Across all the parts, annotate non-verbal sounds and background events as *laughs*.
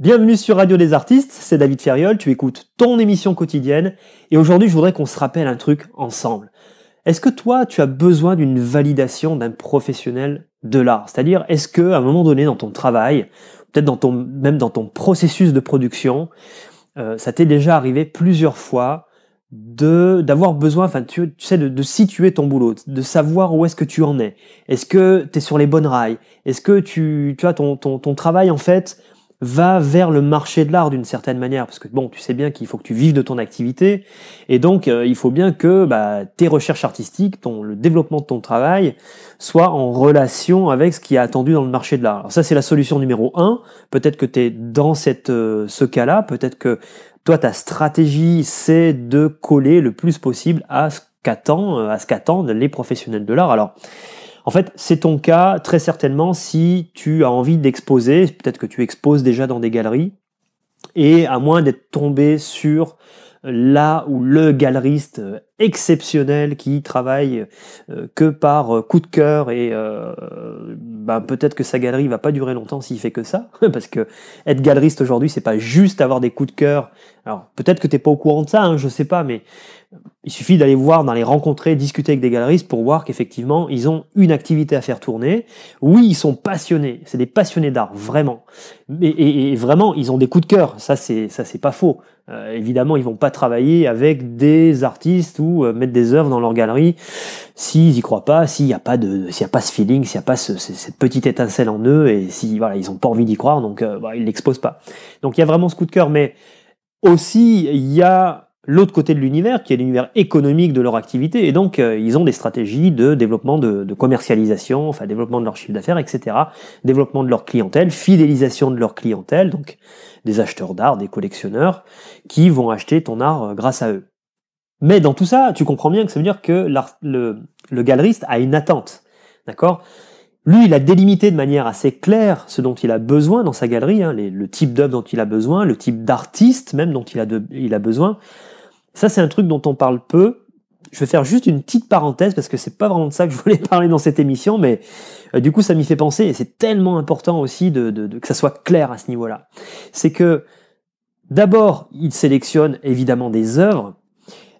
Bienvenue sur Radio des Artistes, c'est David Ferriol, tu écoutes ton émission quotidienne et aujourd'hui je voudrais qu'on se rappelle un truc ensemble. Est-ce que toi tu as besoin d'une validation d'un professionnel de l'art C'est-à-dire est-ce que un moment donné dans ton travail, peut-être dans ton même dans ton processus de production, euh, ça t'est déjà arrivé plusieurs fois de d'avoir besoin enfin tu, sais de, situer ton boulot, de savoir où est-ce que tu en es. Est-ce que tu es sur les bonnes rails Est-ce que tu as ton ton travail en fait va vers le marché de l'art d'une certaine manière, parce que bon, tu sais bien qu'il faut que tu vives de ton activité, et donc euh, il faut bien que bah, tes recherches artistiques, ton, le développement de ton travail, soit en relation avec ce qui est attendu dans le marché de l'art. Alors ça, c'est la solution numéro un. Peut-être que tu es dans cette, euh, ce cas-là, peut-être que toi, ta stratégie, c'est de coller le plus possible à ce qu'attendent, euh, à ce qu'attendent les professionnels de l'art. Alors, en fait, c'est ton cas très certainement si tu as envie d'exposer, peut-être que tu exposes déjà dans des galeries, et à moins d'être tombé sur là ou le galeriste exceptionnel qui travaille euh, que par euh, coup de cœur et euh, bah, peut-être que sa galerie va pas durer longtemps s'il fait que ça *laughs* parce que être galeriste aujourd'hui c'est pas juste avoir des coups de cœur alors peut-être que t'es pas au courant de ça hein, je sais pas mais il suffit d'aller voir, d'aller rencontrer, discuter avec des galeristes pour voir qu'effectivement, ils ont une activité à faire tourner. Oui, ils sont passionnés. C'est des passionnés d'art, vraiment. Et, vraiment, ils ont des coups de cœur. Ça, c'est, ça, c'est pas faux. Euh, évidemment, ils vont pas travailler avec des artistes ou euh, mettre des œuvres dans leur galerie s'ils y croient pas, s'il n'y a pas de, s'il y a pas ce feeling, s'il y a pas ce, cette petite étincelle en eux et si, voilà, ils ont pas envie d'y croire, donc, euh, bah, ils l'exposent pas. Donc, il y a vraiment ce coup de cœur, mais aussi, il y a l'autre côté de l'univers, qui est l'univers économique de leur activité. Et donc, euh, ils ont des stratégies de développement de, commercialisation, enfin, développement de leur chiffre d'affaires, etc., développement de leur clientèle, fidélisation de leur clientèle, donc des acheteurs d'art, des collectionneurs, qui vont acheter ton art euh, grâce à eux. Mais dans tout ça, tu comprends bien que ça veut dire que le, galeriste a une attente. D'accord lui, il a délimité de manière assez claire ce dont il a besoin dans sa galerie, hein, le type d'œuvre dont il a besoin, le type d'artiste même dont il a, il a besoin, ça, c'est un truc dont on parle peu. Je vais faire juste une petite parenthèse parce que c'est pas vraiment de ça que je voulais *laughs* parler dans cette émission, mais euh, du coup, ça m'y fait penser et c'est tellement important aussi de, que ça soit clair à ce niveau-là. C'est que d'abord, ils sélectionnent évidemment des œuvres,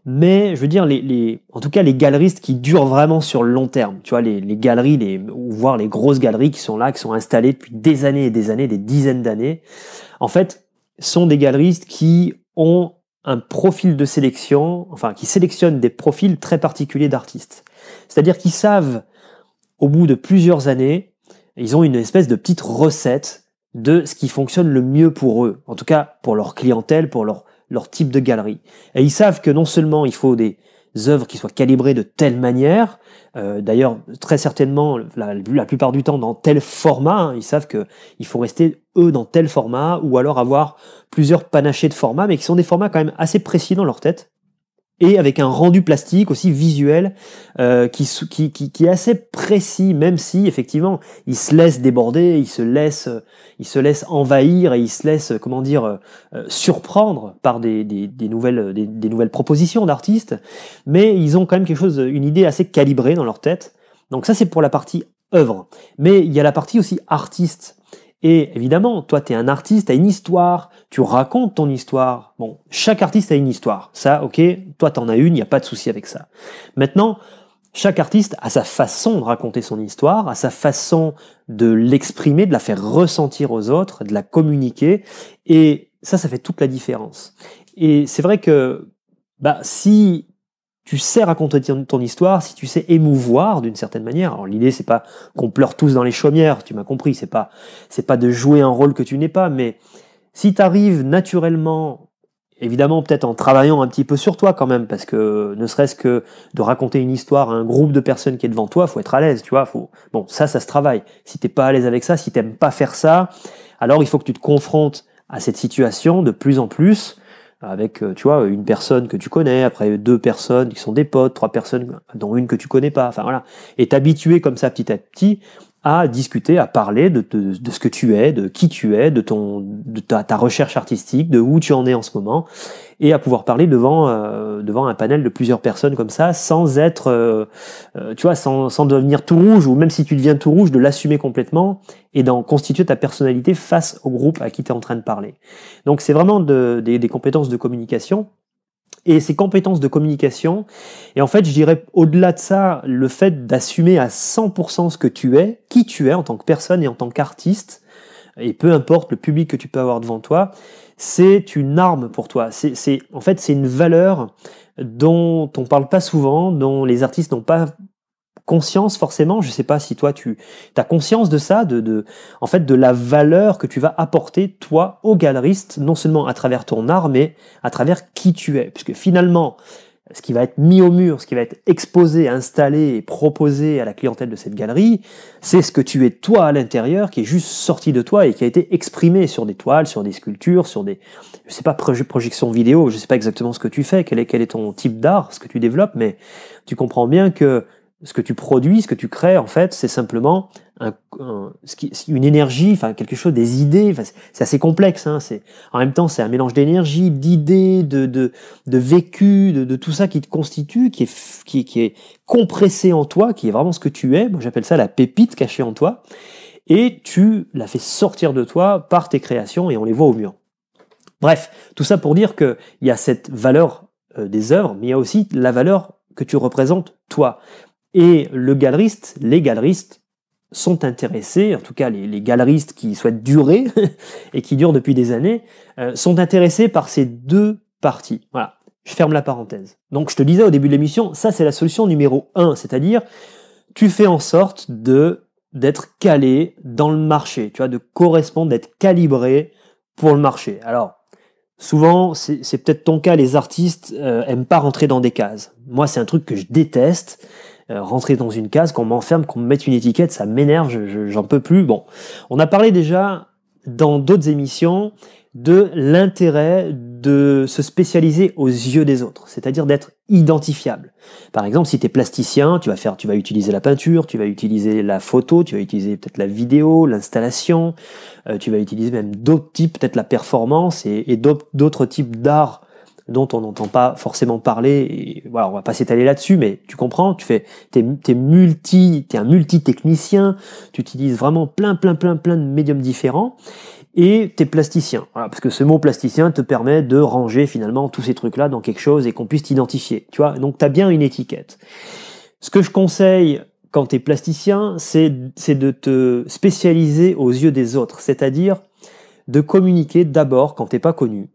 mais je veux dire, les, en tout cas, les galeristes qui durent vraiment sur le long terme. Tu vois, les, galeries, les, voire les grosses galeries qui sont là, qui sont installées depuis des années et des années, des dizaines d'années, en fait, sont des galeristes qui ont un profil de sélection, enfin qui sélectionne des profils très particuliers d'artistes. C'est-à-dire qu'ils savent, au bout de plusieurs années, ils ont une espèce de petite recette de ce qui fonctionne le mieux pour eux, en tout cas pour leur clientèle, pour leur, leur type de galerie. Et ils savent que non seulement il faut des œuvres qui soient calibrées de telle manière, euh, d'ailleurs très certainement la, plupart du temps dans tel format, hein, ils savent qu'il faut rester eux dans tel format, ou alors avoir plusieurs panachés de formats, mais qui sont des formats quand même assez précis dans leur tête, et avec un rendu plastique aussi visuel euh, qui, qui, qui, est assez précis, même si effectivement ils se laissent déborder, ils se laissent euh, ils se laissent envahir et ils se laissent, euh, comment dire surprendre par des, des, nouvelles, des, des, nouvelles propositions d'artistes, mais ils ont quand même quelque chose, une idée assez calibrée dans leur tête. Donc ça c'est pour la partie œuvre, mais il y a la partie aussi artiste. Et évidemment, toi, tu es un artiste, tu as une histoire, tu racontes ton histoire. Bon, chaque artiste a une histoire. Ça, ok, toi, t'en as une, il n'y a pas de souci avec ça. Maintenant, chaque artiste a sa façon de raconter son histoire, a sa façon de l'exprimer, de la faire ressentir aux autres, de la communiquer. Et ça, ça fait toute la différence. Et c'est vrai que bah, si tu sais raconter ton histoire, si tu sais émouvoir d'une certaine manière. Alors l'idée c'est pas qu'on pleure tous dans les chaumières, tu m'as compris, c'est pas c'est pas de jouer un rôle que tu n'es pas, mais si tu arrives naturellement, évidemment peut-être en travaillant un petit peu sur toi quand même, parce que ne serait-ce que de raconter une histoire à un groupe de personnes qui est devant toi, faut être à l'aise, tu vois. Faut bon ça ça se travaille. Si t'es pas à l'aise avec ça, si t'aimes pas faire ça, alors il faut que tu te confrontes à cette situation de plus en plus avec, euh, tu vois, une personne que tu connais, après deux personnes qui sont des potes, trois personnes dont une que tu connais pas. Enfin voilà. Et t'habituer comme ça petit à petit à discuter, à parler de, ce que tu es, de qui tu es, de, ton, de ta, recherche artistique, de où tu en es en ce moment, et à pouvoir parler devant, euh, devant un panel de plusieurs personnes comme ça, sans être, euh, euh, tu vois, sans, sans, devenir tout rouge, ou même si tu deviens tout rouge, de l'assumer complètement et d'en constituer ta personnalité face au groupe à qui tu es en train de parler. Donc c'est vraiment des, des compétences de communication et ces compétences de communication. Et en fait, je dirais au-delà de ça, le fait d'assumer à 100% ce que tu es, qui tu es en tant que personne et en tant qu'artiste, et peu importe le public que tu peux avoir devant toi, c'est une arme pour toi. C'est, en fait, c'est une valeur dont on parle pas souvent, dont les artistes n'ont pas conscience forcément, je sais pas si toi tu as conscience de ça, de, de, en fait de la valeur que tu vas apporter toi au galeriste, non seulement à travers ton art, mais à travers qui tu es, puisque finalement ce qui va être mis au mur, ce qui va être exposé, installé et proposé à la clientèle de cette galerie, c'est ce que tu es toi à l'intérieur, qui est juste sorti de toi et qui a été exprimé sur des toiles, sur des sculptures, sur des, je sais pas, projections vidéo, je sais pas exactement ce que tu fais, quel est, quel est ton type d'art, ce que tu développes, mais tu comprends bien que ce que tu produis, ce que tu crées, en fait, c'est simplement une énergie, enfin quelque chose, des idées. c'est assez complexe. Hein, en même temps, c'est un mélange d'énergie, d'idées, de, de, vécu, de, tout ça qui te constitue, qui est, qui, qui est compressé en toi, qui est vraiment ce que tu es. Moi, j'appelle ça la pépite cachée en toi. Et tu la fais sortir de toi par tes créations et on les voit au mur. Bref, tout ça pour dire qu'il y a cette valeur euh, des œuvres, mais il y a aussi la valeur que tu représentes toi. Et le galeriste, les galeristes sont intéressés, en tout cas les, galeristes qui souhaitent durer *laughs* et qui durent depuis des années, euh, sont intéressés par ces deux parties. Voilà, je ferme la parenthèse. Donc je te disais au début de l'émission, ça c'est la solution numéro 1, c'est-à-dire tu fais en sorte d'être calé dans le marché, tu vois, de correspondre, d'être calibré pour le marché. Alors, souvent, c'est peut-être ton cas, les artistes n'aiment euh, aiment pas rentrer dans des cases. Moi, c'est un truc que je déteste. Euh, rentrer dans une case, qu'on m'enferme, qu'on me mette une étiquette, ça m'énerve, j'en peux plus. Bon, on a parlé déjà dans d'autres émissions de l'intérêt de se spécialiser aux yeux des autres, c'est-à-dire d'être identifiable. Par exemple, si tu es plasticien, tu vas faire tu vas utiliser la peinture, tu vas utiliser la photo, tu vas utiliser peut-être la vidéo, l'installation, euh, tu vas utiliser même d'autres types, peut-être la performance et, et d'autres types d'art dont on n'entend pas forcément parler. Et voilà, on va pas s'étaler là-dessus, mais tu comprends, tu fais, t'es, t'es multi, t'es un multi-technicien, tu utilises vraiment plein, plein, plein, plein de médiums différents et t'es plasticien. parce que ce mot plasticien te permet de ranger finalement tous ces trucs-là dans quelque chose et qu'on puisse t'identifier. Tu vois, donc t'as bien une étiquette. Ce que je conseille quand t'es plasticien, c'est, c'est de te spécialiser aux yeux des autres, c'est-à-dire de communiquer d'abord quand t'es pas connu,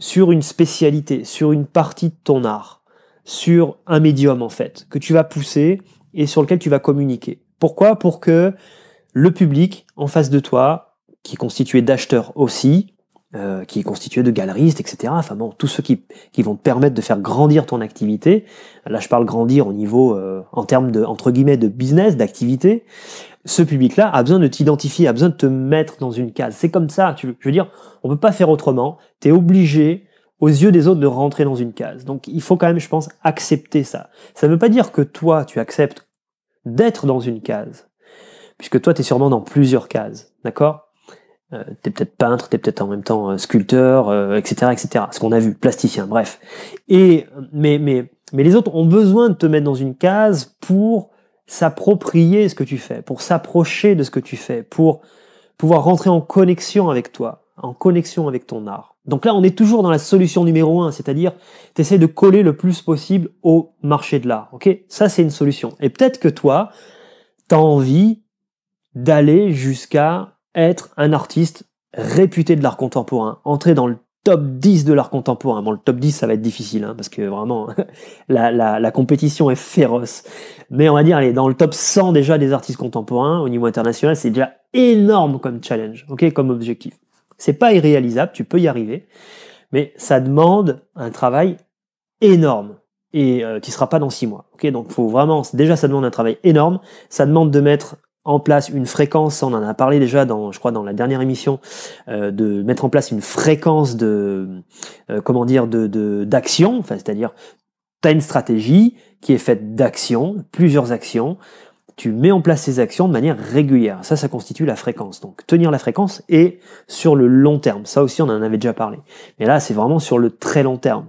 sur une spécialité, sur une partie de ton art, sur un médium en fait, que tu vas pousser et sur lequel tu vas communiquer. Pourquoi Pour que le public en face de toi, qui est constitué d'acheteurs aussi, euh, qui est constitué de galeristes, etc. Enfin bon, tous ceux qui, qui vont te permettre de faire grandir ton activité. Là, je parle grandir au niveau, euh, en termes de, entre guillemets, de business, d'activité ce public-là a besoin de t'identifier, a besoin de te mettre dans une case. C'est comme ça, tu, je veux dire, on peut pas faire autrement. Tu es obligé, aux yeux des autres, de rentrer dans une case. Donc il faut quand même, je pense, accepter ça. Ça ne veut pas dire que toi, tu acceptes d'être dans une case, puisque toi, tu es sûrement dans plusieurs cases, d'accord euh, t'es peut-être peintre, t'es peut-être en même temps euh, sculpteur, etc., euh, etc. Ce qu'on a vu, plasticien, bref. Et mais mais mais les autres ont besoin de te mettre dans une case pour s'approprier ce que tu fais, pour s'approcher de ce que tu fais, pour pouvoir rentrer en connexion avec toi, en connexion avec ton art. Donc là, on est toujours dans la solution numéro un, c'est-à-dire t'essaies de coller le plus possible au marché de l'art. Ok, ça c'est une solution. Et peut-être que toi, t'as envie d'aller jusqu'à être un artiste réputé de l'art contemporain, entrer dans le top 10 de l'art contemporain. Bon, le top 10, ça va être difficile, hein, parce que vraiment, *laughs* la, compétition est féroce. Mais on va dire, allez, dans le top 100 déjà des artistes contemporains, au niveau international, c'est déjà énorme comme challenge, ok, comme objectif. C'est pas irréalisable, tu peux y arriver, mais ça demande un travail énorme. Et tu euh, ne seras pas dans 6 mois, ok Donc, faut vraiment, déjà, ça demande un travail énorme. Ça demande de mettre en place une fréquence, on en a parlé déjà dans, je crois, dans la dernière émission, euh, de mettre en place une fréquence de, euh, comment dire, de d'action, enfin, c'est-à-dire, tu as une stratégie qui est faite d'actions, plusieurs actions, tu mets en place ces actions de manière régulière. Ça, ça constitue la fréquence. Donc, tenir la fréquence et sur le long terme. Ça aussi, on en avait déjà parlé. Mais là, c'est vraiment sur le très long terme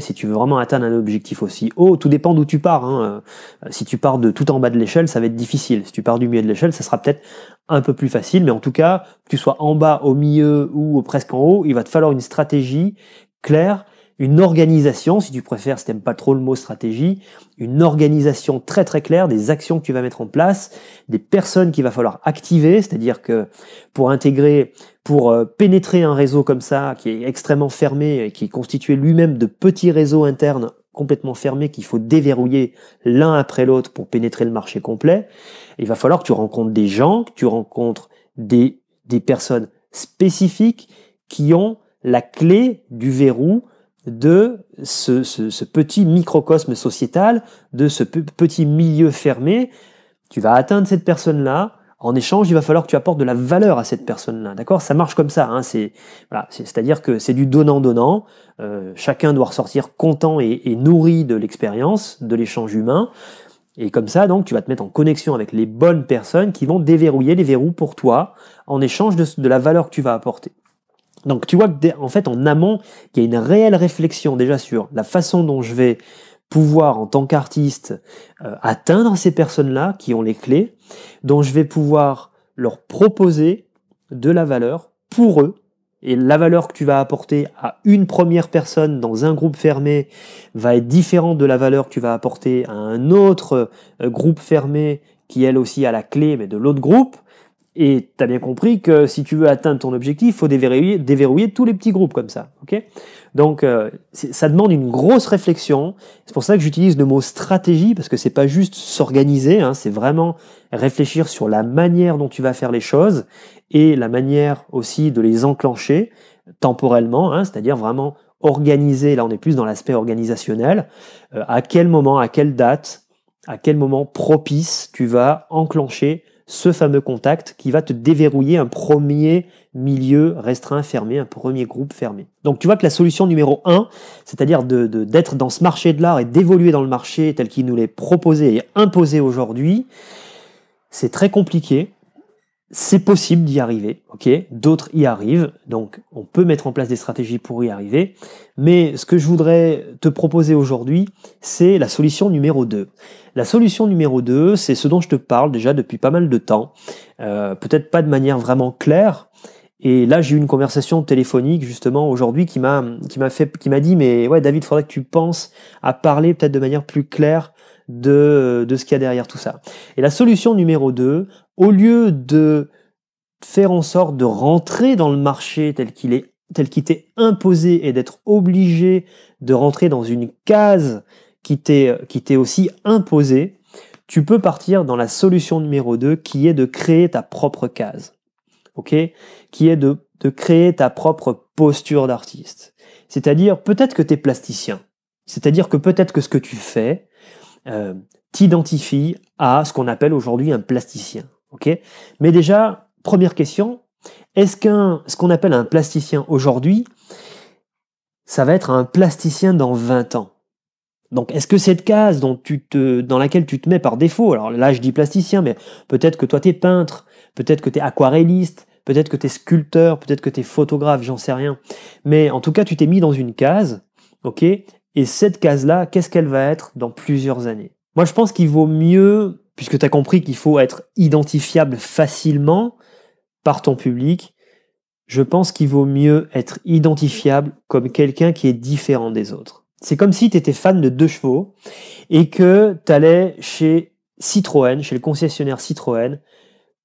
si tu veux vraiment atteindre un objectif aussi haut, tout dépend d'où tu pars. Hein. Euh, si tu pars de tout en bas de l'échelle, ça va être difficile. Si tu pars du milieu de l'échelle, ça sera peut-être un peu plus facile. Mais en tout cas, que tu sois en bas, au milieu ou presque en haut, il va te falloir une stratégie claire une organisation, si tu préfères, si tu n'aimes pas trop le mot stratégie, une organisation très très claire des actions que tu vas mettre en place, des personnes qu'il va falloir activer, c'est-à-dire que pour intégrer, pour euh, pénétrer un réseau comme ça, qui est extrêmement fermé et qui est constitué lui-même de petits réseaux internes complètement fermés qu'il faut déverrouiller l'un après l'autre pour pénétrer le marché complet, il va falloir que tu rencontres des gens, que tu rencontres des, des personnes spécifiques qui ont la clé du verrou de ce, petit microcosme sociétal, de ce petit milieu fermé. Tu vas atteindre cette personne-là. En échange, il va falloir que tu apportes de la valeur à cette personne-là, d'accord Ça marche comme ça. Hein c'est voilà, c'est-à-dire que c'est du donnant-donnant. Euh, chacun doit ressortir content et, nourri de l'expérience, de l'échange humain. Et comme ça, donc, tu vas te mettre en connexion avec les bonnes personnes qui vont déverrouiller les verrous pour toi en échange de, de la valeur que tu vas apporter. Donc tu vois que en fait en amont, il y a une réelle réflexion déjà sur la façon dont je vais pouvoir en tant qu'artiste euh, atteindre ces personnes-là qui ont les clés, dont je vais pouvoir leur proposer de la valeur pour eux. Et la valeur que tu vas apporter à une première personne dans un groupe fermé va être différente de la valeur que tu vas apporter à un autre euh, groupe fermé qui elle aussi a la clé mais de l'autre groupe. Et tu as bien compris que si tu veux atteindre ton objectif, il faut déverrouiller, tous les petits groupes comme ça. ok Donc euh, ça demande une grosse réflexion. C'est pour ça que j'utilise le mot stratégie, parce que c'est pas juste s'organiser, hein, c'est vraiment réfléchir sur la manière dont tu vas faire les choses et la manière aussi de les enclencher temporellement, hein, c'est-à-dire vraiment organiser, là on est plus dans l'aspect organisationnel, euh, à quel moment, à quelle date, à quel moment propice tu vas enclencher ce fameux contact qui va te déverrouiller un premier milieu restreint fermé, un premier groupe fermé. Donc tu vois que la solution numéro 1, c'est-à-dire d'être de, d'être dans ce marché de l'art et d'évoluer dans le marché tel qu'il nous l'est proposé et imposé aujourd'hui, c'est très compliqué, c'est possible d'y arriver, ok D'autres y arrivent, donc on peut mettre en place des stratégies pour y arriver. Mais ce que je voudrais te proposer aujourd'hui, c'est la solution numéro 2. La solution numéro 2, c'est ce dont je te parle déjà depuis pas mal de temps, euh, peut-être pas de manière vraiment claire. Et là, j'ai eu une conversation téléphonique justement aujourd'hui qui m'a qui m'a fait qui m'a dit mais ouais David, faudrait que tu penses à parler peut-être de manière plus claire de, de, ce qu'il y a derrière tout ça. Et la solution numéro 2, au lieu de faire en sorte de rentrer dans le marché tel qu'il est tel qu'il t'est imposé et d'être obligé de rentrer dans une case qui t'est qui aussi imposée, tu peux partir dans la solution numéro 2 qui est de créer ta propre case. OK Qui est de de créer ta propre posture d'artiste. C'est-à-dire peut-être que tu es plasticien. C'est-à-dire que peut-être que ce que tu fais euh, t'identifie à ce qu'on appelle aujourd'hui un plasticien. Mais déjà, première question, est-ce qu'un, ce qu'on appelle un plasticien aujourd'hui, ça va être un plasticien dans 20 ans donc, est-ce que cette case dont tu te, dans laquelle tu te mets par défaut, alors là je dis plasticien, mais peut-être que toi es peintre, peut-être que tu es aquarelliste, peut-être que tu es sculpteur, peut-être que tu es photographe, j'en sais rien. Mais en tout cas, tu t'es mis dans une case, ok Et cette case-là, qu'est-ce qu'elle va être dans plusieurs années Moi, je pense qu'il vaut mieux puisque tu as compris qu'il faut être identifiable facilement par ton public, je pense qu'il vaut mieux être identifiable comme quelqu'un qui est différent des autres. C'est comme si tu étais fan de deux chevaux et que tu allais chez Citroën, chez le concessionnaire Citroën,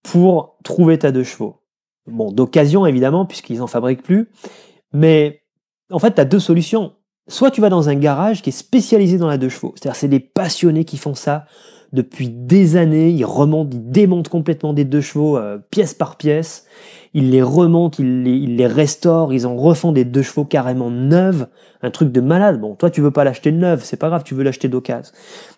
pour trouver ta deux chevaux. Bon, d'occasion évidemment, puisqu'ils n'en fabriquent plus, mais en fait, tu as deux solutions. Soit tu vas dans un garage qui est spécialisé dans la deux chevaux, c'est-à-dire c'est des passionnés qui font ça depuis des années, il remonte, il démontent complètement des deux chevaux, euh, pièce par pièce. Il les remonte, il les, restaurent, restaure, ils en refont des deux chevaux carrément neufs. Un truc de malade. Bon, toi, tu veux pas l'acheter neuf, c'est pas grave, tu veux l'acheter d'occasion.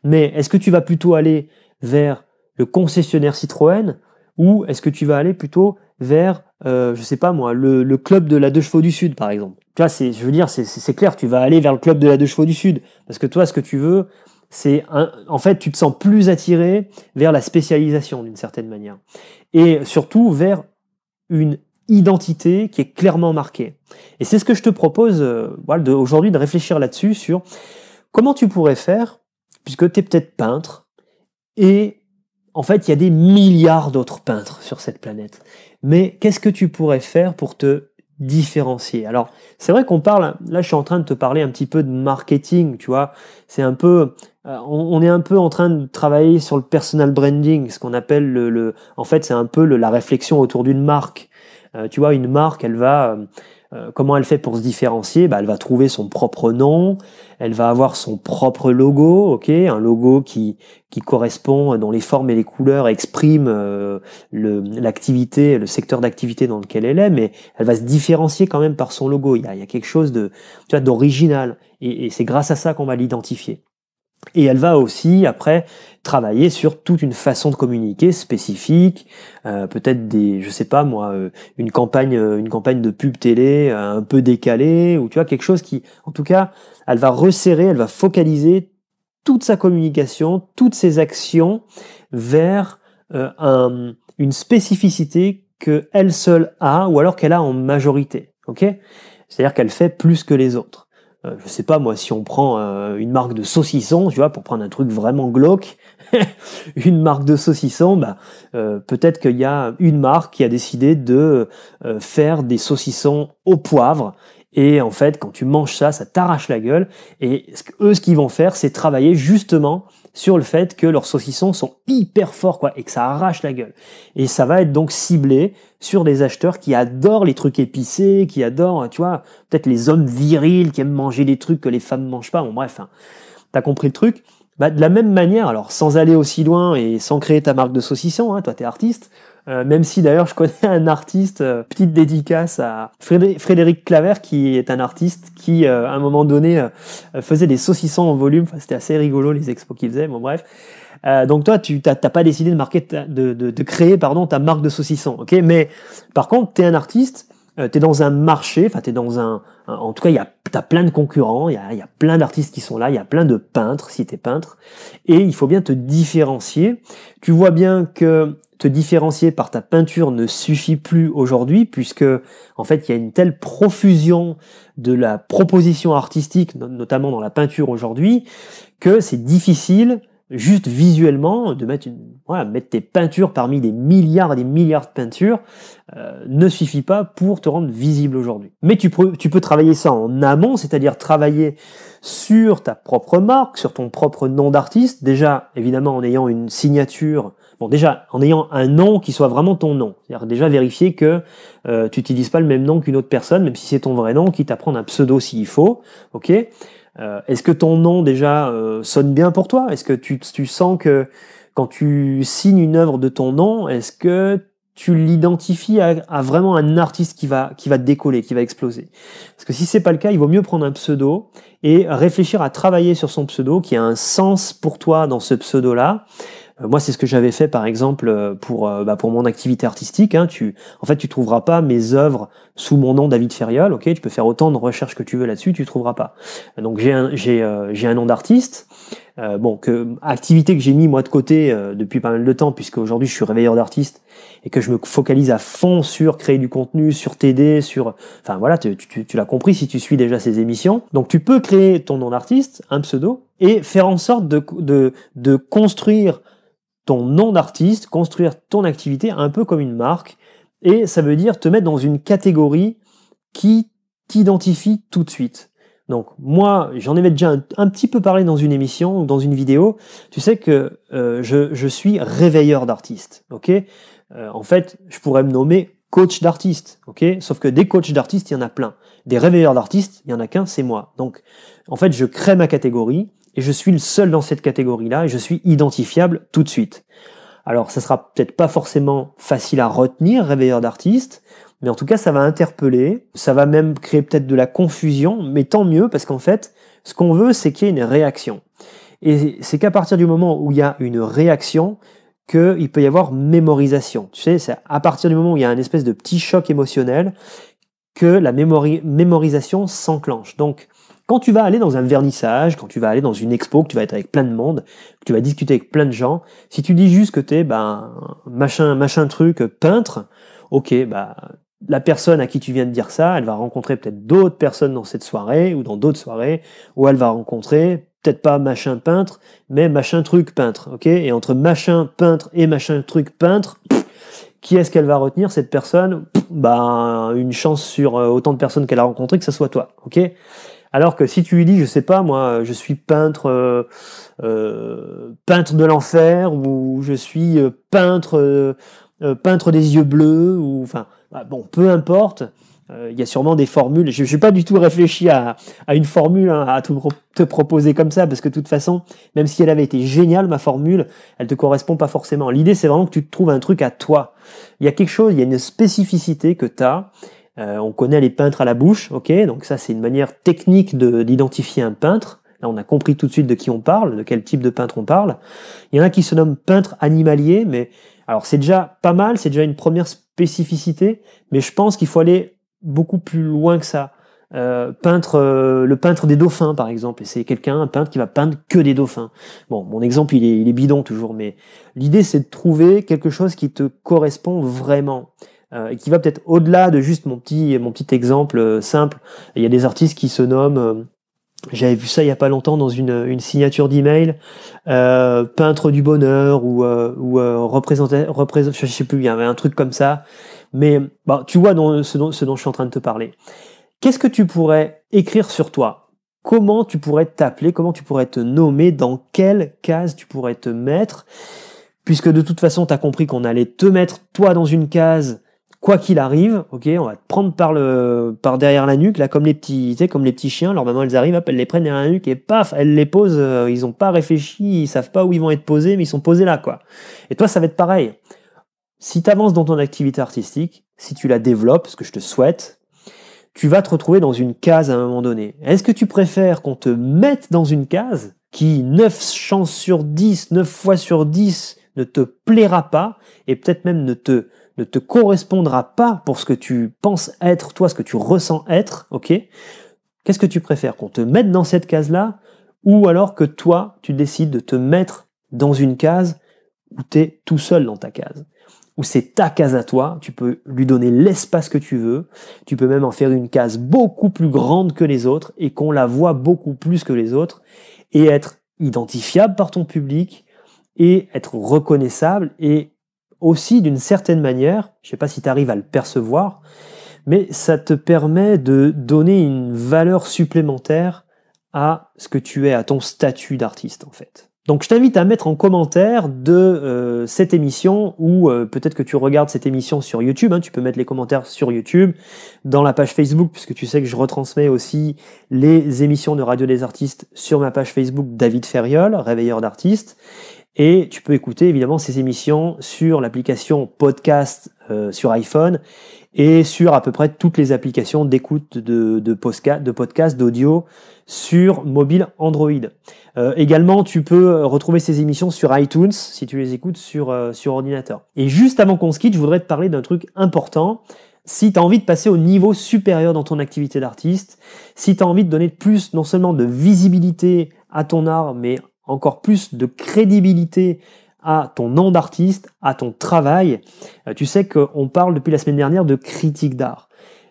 Mais est-ce que tu vas plutôt aller vers le concessionnaire Citroën ou est-ce que tu vas aller plutôt vers, je euh, je sais pas moi, le, club de la deux chevaux du Sud, par exemple Tu vois, je veux dire, c'est clair, tu vas aller vers le club de la deux chevaux du Sud. Parce que toi, ce que tu veux, c'est en fait tu te sens plus attiré vers la spécialisation d'une certaine manière et surtout vers une identité qui est clairement marquée. Et c'est ce que je te propose euh, aujourd'hui de réfléchir là-dessus sur comment tu pourrais faire puisque tu es peut-être peintre et en fait, il y a des milliards d'autres peintres sur cette planète. Mais qu'est-ce que tu pourrais faire pour te différencier Alors, c'est vrai qu'on parle, là je suis en train de te parler un petit peu de marketing, tu vois, c'est un peu euh, on, est un peu en train de travailler sur le personal branding, ce qu'on appelle le, En fait, c'est un peu la réflexion autour d'une marque. Euh, tu vois, une marque, elle va. Euh, comment elle fait pour se différencier bah, Elle va trouver son propre nom, elle va avoir son propre logo, ok, un logo qui, qui correspond, dont les formes et les couleurs expriment l'activité, le, secteur d'activité dans lequel elle est, mais elle va se différencier quand même par son logo. Il y a, quelque chose de, d'original, et c'est grâce à ça qu'on va l'identifier. Et elle va aussi, après, travailler sur toute une façon de communiquer spécifique, euh, peut-être des, je sais pas moi, euh, une campagne, euh, une campagne de pub télé un peu décalée, ou tu vois quelque chose qui, en tout cas, elle va resserrer, elle va focaliser toute sa communication, toutes ses actions vers une spécificité qu'elle seule a, ou alors qu'elle a en majorité, C'est-à-dire qu'elle fait plus que les autres. Euh, je sais pas moi, si on prend euh, une marque de saucisson, tu vois, pour prendre un truc vraiment glauque, *laughs* une marque de saucisson, bah, euh, peut-être qu'il y a une marque qui a décidé de faire des saucissons au poivre et en fait, quand tu manges ça, ça t'arrache la gueule. Et eux, ce qu'ils vont faire, c'est travailler justement sur le fait que leurs saucissons sont hyper forts, quoi, et que ça arrache la gueule. Et ça va être donc ciblé sur des acheteurs qui adorent les trucs épicés, qui adorent, tu vois, peut-être les hommes virils qui aiment manger des trucs que les femmes ne mangent pas. Bon, bref, hein. t'as compris le truc. Bah, de la même manière, alors sans aller aussi loin et sans créer ta marque de saucissons, hein, toi t'es artiste, euh, même si d'ailleurs je connais un artiste, euh, petite dédicace à Frédéric Claver, qui est un artiste qui, euh, à un moment donné, faisait des saucissons en volume. Enfin, c'était assez rigolo les expos qu'il faisait, bon bref. donc toi, tu t'as pas décidé de, marquer de, de, créer pardon, ta marque de saucissons. ok Mais par contre, tu es un artiste, tu es dans un marché, enfin tu es dans un, en tout cas, il y a t'as plein de concurrents, il y a, y a, plein d'artistes qui sont là, il y a plein de peintres si es peintre, et il faut bien te différencier. Tu vois bien que te différencier par ta peinture ne suffit plus aujourd'hui puisque en fait il y a une telle profusion de la proposition artistique, notamment dans la peinture aujourd'hui, que c'est difficile juste visuellement, de mettre, une, mettre tes peintures parmi des milliards et des milliards de peintures, euh, ne suffit pas pour te rendre visible aujourd'hui. Mais tu peux, tu peux travailler ça en amont, c'est-à-dire travailler sur ta propre marque, sur ton propre nom d'artiste, déjà évidemment en ayant une signature, bon déjà en ayant un nom qui soit vraiment ton nom, c'est-à-dire déjà vérifier que euh, tu n'utilises pas le même nom qu'une autre personne, même si c'est ton vrai nom, quitte à prendre un pseudo s'il faut, ok euh, est-ce que ton nom déjà euh, sonne bien pour toi Est-ce que tu, sens que quand tu signes une œuvre de ton nom, est-ce que tu l'identifies à, à, vraiment un artiste qui va qui va décoller, qui va exploser Parce que si c'est pas le cas, il vaut mieux prendre un pseudo et réfléchir à travailler sur son pseudo qui a un sens pour toi dans ce pseudo là euh, moi, c'est ce que j'avais fait, par exemple, euh, pour, euh, bah, pour mon activité artistique. Hein, tu, en fait, tu trouveras pas mes œuvres sous mon nom David Ferriol. Ok, tu peux faire autant de recherches que tu veux là-dessus, tu trouveras pas. Donc, j'ai un, j'ai, j'ai un nom d'artiste. bon, activité que j'ai mis moi de côté depuis pas mal de temps, puisque aujourd'hui je suis réveilleur d'artistes et que je me focalise à fond sur créer du contenu, sur t'aider, sur, enfin voilà, tu, tu, tu l'as compris si tu suis déjà ces émissions. Donc tu peux créer ton nom d'artiste, un pseudo, et faire en sorte de, de, de construire ton nom d'artiste, construire ton activité un peu comme une marque. Et ça veut dire te mettre dans une catégorie qui t'identifie tout de suite. Donc moi, j'en avais déjà un, petit peu parlé dans une émission ou dans une vidéo. Tu sais que euh, je, suis réveilleur d'artistes. Ok, euh, en fait, je pourrais me nommer coach d'artiste, Ok, sauf que des coachs d'artistes, il y en a plein. Des réveilleurs d'artistes, il n'y en a qu'un, c'est moi. Donc, en fait, je crée ma catégorie et je suis le seul dans cette catégorie-là et je suis identifiable tout de suite. Alors, ça sera peut-être pas forcément facile à retenir, réveilleur d'artistes, mais en tout cas, ça va interpeller, ça va même créer peut-être de la confusion, mais tant mieux parce qu'en fait, ce qu'on veut, c'est qu'il y ait une réaction. Et c'est qu'à partir du moment où il y a une réaction, qu'il peut y avoir mémorisation. Tu sais, c'est à partir du moment où il y a un espèce de petit choc émotionnel que la mémorisation s'enclenche. Donc, quand tu vas aller dans un vernissage, quand tu vas aller dans une expo, que tu vas être avec plein de monde, que tu vas discuter avec plein de gens, si tu dis juste que t'es ben machin machin truc peintre, ok, bah la personne à qui tu viens de dire ça, elle va rencontrer peut-être d'autres personnes dans cette soirée ou dans d'autres soirées, où elle va rencontrer peut-être pas machin peintre, mais machin truc peintre, ok Et entre machin peintre et machin truc peintre, qui est-ce qu'elle va retenir cette personne Ben une chance sur euh, autant de personnes qu'elle a rencontrées que ça soit toi, ok alors que si tu lui dis, je sais pas, moi, je suis peintre, euh, euh, peintre de l'enfer, ou je suis peintre, peintre des yeux bleus, ou enfin, bah, bon, peu importe, euh, il y a sûrement des formules. Je ne suis pas du tout réfléchi à, une formule hein, à te, proposer comme ça, parce que de toute façon, même si elle avait été géniale, ma formule, elle te correspond pas forcément. L'idée, c'est vraiment que tu te trouves un truc à toi. Il y a quelque chose, il y a une spécificité que tu as. Euh, on connaît les peintres à la bouche, ok Donc ça, c'est une manière technique de d'identifier un peintre. Là, on a compris tout de suite de qui on parle, de quel type de peintre on parle. Il y en a qui se nomment peintre animalier, mais alors c'est déjà pas mal, c'est déjà une première spécificité, mais je pense qu'il faut aller beaucoup plus loin que ça. Euh, peintre, euh, le peintre des dauphins par exemple, et c'est quelqu'un, un peintre qui va peindre que des dauphins. Bon, mon exemple il est, bidon toujours, mais l'idée c'est de trouver quelque chose qui te correspond vraiment euh, et qui va peut-être au-delà de juste mon petit, mon petit exemple simple. Il y a des artistes qui se nomment j'avais vu ça il y a pas longtemps dans une, signature d'email, euh, peintre du bonheur ou, euh, ou représentant, je sais plus, il y avait un truc comme ça. Mais bah, tu vois ce, dont, je suis en train de te parler. Qu'est-ce que tu pourrais écrire sur toi Comment tu pourrais t'appeler Comment tu pourrais te nommer Dans quelle case tu pourrais te mettre Puisque de toute façon, tu as compris qu'on allait te mettre toi dans une case quoi qu'il arrive, ok, on va te prendre par le, par derrière la nuque, là, comme les petits, tu sais, comme les petits chiens, leur elles arrivent, elles les prennent derrière la nuque et paf, elles les posent, euh, ils n'ont pas réfléchi, ils savent pas où ils vont être posés, mais ils sont posés là, quoi. Et toi, ça va être pareil. Si tu avances dans ton activité artistique, si tu la développes, ce que je te souhaite, tu vas te retrouver dans une case à un moment donné. Est-ce que tu préfères qu'on te mette dans une case qui 9 chances sur 10, 9 fois sur 10 ne te plaira pas et peut-être même ne te ne te correspondra pas pour ce que tu penses être, toi, ce que tu ressens être, ok Qu'est-ce que tu préfères Qu'on te mette dans cette case-là ou alors que toi, tu décides de te mettre dans une case où tu es tout seul dans ta case où c'est ta case à toi, tu peux lui donner l'espace que tu veux, tu peux même en faire une case beaucoup plus grande que les autres et qu'on la voit beaucoup plus que les autres et être identifiable par ton public et être reconnaissable et aussi d'une certaine manière, je sais pas si tu arrives à le percevoir, mais ça te permet de donner une valeur supplémentaire à ce que tu es, à ton statut d'artiste en fait. Donc je t'invite à mettre en commentaire de euh, cette émission ou euh, peut-être que tu regardes cette émission sur YouTube. Hein. tu peux mettre les commentaires sur YouTube, dans la page Facebook, puisque tu sais que je retransmets aussi les émissions de Radio des Artistes sur ma page Facebook David Ferriol, réveilleur d'artistes. Et tu peux écouter évidemment ces émissions sur l'application podcast euh, sur iPhone et sur à peu près toutes les applications d'écoute de, de, podcasts, d'audio sur mobile Android. Euh, également, tu peux retrouver ces émissions sur iTunes si tu les écoutes sur, euh, sur ordinateur. Et juste avant qu'on se quitte, je voudrais te parler d'un truc important. Si tu as envie de passer au niveau supérieur dans ton activité d'artiste, si tu as envie de donner plus non seulement de visibilité à ton art, mais encore plus de crédibilité à ton nom d'artiste, à ton travail. Euh, tu sais qu'on parle depuis la semaine dernière de critique d'art.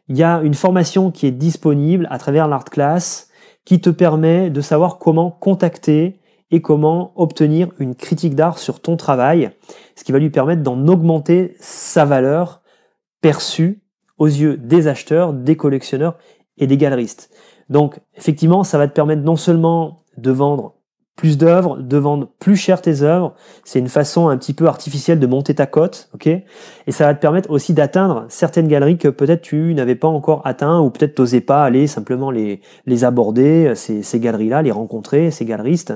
Il y a une formation qui est disponible à travers l'Art Class qui te permet de savoir comment contacter et comment obtenir une critique d'art sur ton travail, ce qui va lui permettre d'en augmenter sa valeur perçue aux yeux des acheteurs, des collectionneurs et des galeristes. Donc effectivement, ça va te permettre non seulement de vendre plus d'œuvres, de vendre plus cher tes œuvres. C'est une façon un petit peu artificielle de monter ta cote, ok Et ça va te permettre aussi d'atteindre certaines galeries que peut-être tu n'avais pas encore atteint ou peut-être t'osais pas aller simplement les les aborder ces, ces galeries-là, les rencontrer, ces galeristes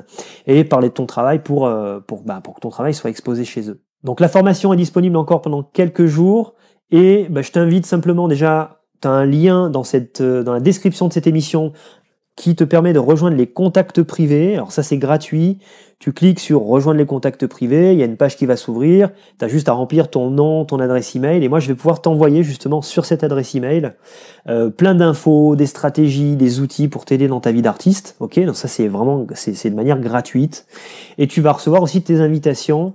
et parler de ton travail pour euh, pour bah, pour que ton travail soit exposé chez eux. Donc la formation est disponible encore pendant quelques jours et bah, je t'invite simplement déjà tu as un lien dans cette euh, dans la description de cette émission qui te permet de rejoindre les contacts privés. Alors ça c'est gratuit. Tu cliques sur rejoindre les contacts privés, il y a une page qui va s'ouvrir, tu as juste à remplir ton nom, ton adresse email et moi je vais pouvoir t'envoyer justement sur cette adresse email euh, plein d'infos, des stratégies, des outils pour t'aider dans ta vie d'artiste. OK Donc ça c'est vraiment c'est de manière gratuite et tu vas recevoir aussi tes invitations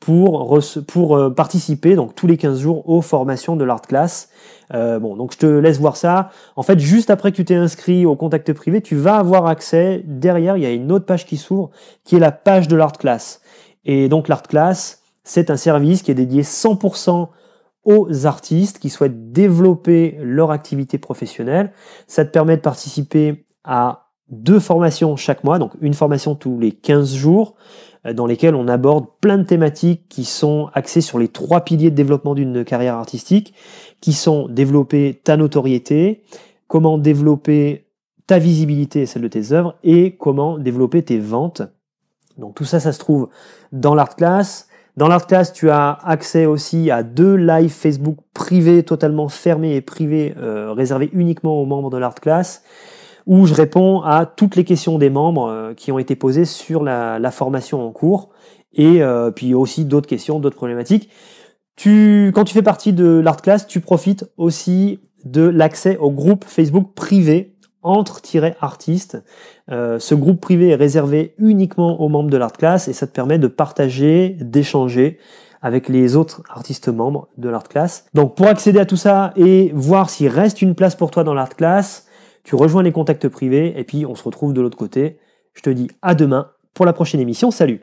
pour, euh, participer donc tous les 15 jours aux formations de l'Art Class. Euh, bon, donc je te laisse voir ça. En fait, juste après que tu t'es inscrit au contact privé, tu vas avoir accès. Derrière, il y a une autre page qui s'ouvre, qui est la page de l'Art Class. Et donc l'Art Class, c'est un service qui est dédié 100% aux artistes qui souhaitent développer leur activité professionnelle. Ça te permet de participer à deux formations chaque mois, donc une formation tous les 15 jours. Euh, dans lesquels on aborde plein de thématiques qui sont axées sur les trois piliers de développement d'une carrière artistique, qui sont développer ta notoriété, comment développer ta visibilité et celle de tes œuvres, et comment développer tes ventes. Donc tout ça, ça se trouve dans l'Art Class. Dans l'Art Class, tu as accès aussi à deux lives Facebook privés, totalement fermés et privés, euh, réservés uniquement aux membres de l'Art Class où je réponds à toutes les questions des membres euh, qui ont été posées sur la, formation en cours et euh, puis aussi d'autres questions, d'autres problématiques. Tu, quand tu fais partie de l'Art Class, tu profites aussi de l'accès au groupe Facebook privé entre-artistes. Euh, ce groupe privé est réservé uniquement aux membres de l'Art Class et ça te permet de partager, d'échanger avec les autres artistes membres de l'Art Class. Donc pour accéder à tout ça et voir s'il reste une place pour toi dans l'Art Class, tu rejoins les contacts privés, et puis on se retrouve de l'autre côté. Je te dis à demain pour la prochaine émission. Salut